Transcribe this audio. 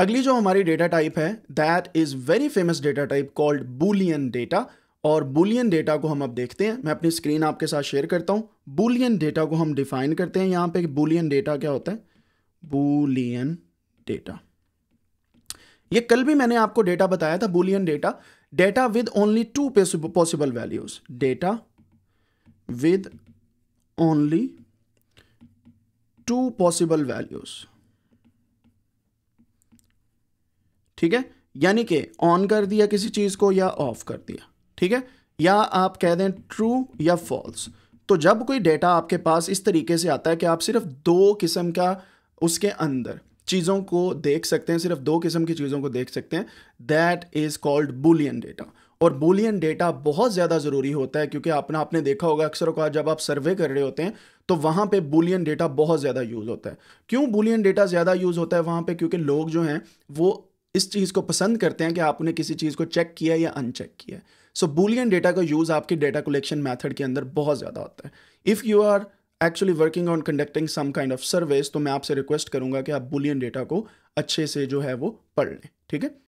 अगली जो हमारी डेटा टाइप है that is very famous data type called Boolean data और बुलियन डेटा को हम अब देखते हैं मैं अपनी स्क्रीन आपके साथ शेयर करता हूं बुलियन डेटा को हम डिफाइन करते हैं यहां पे बुलियन डेटा क्या होता है बुलियन डेटा ये कल भी मैंने आपको डेटा बताया था Boolean data data with only two possible values data with only two possible values ठीक है यानी कि ऑन कर दिया किसी चीज़ को या ऑफ कर दिया ठीक है या आप कह दें ट्रू या फॉल्स तो जब कोई डेटा आपके पास इस तरीके से आता है कि आप सिर्फ दो किस्म का उसके अंदर चीज़ों को देख सकते हैं सिर्फ दो किस्म की चीज़ों को देख सकते हैं that is called Boolean data और बुलियन डेटा बहुत ज़्यादा ज़रूरी होता है क्योंकि आपने आपने देखा होगा अक्सर का जब आप सर्वे कर रहे होते हैं तो वहां पे बुलियन डेटा बहुत ज़्यादा यूज़ होता है क्यों बुलियन डेटा ज़्यादा यूज़ होता है वहाँ पे क्योंकि लोग जो हैं वो इस चीज़ को पसंद करते हैं कि आपने किसी चीज़ को चेक किया या अनचेक किया है सो बुलियन डेटा का यूज़ आपके डेटा कलेक्शन मैथड के अंदर बहुत ज़्यादा होता है if you are actually working on conducting some kind of service तो मैं आपसे रिक्वेस्ट करूंगा कि आप बुलियन डेटा को अच्छे से जो है वो पढ़ लें ठीक है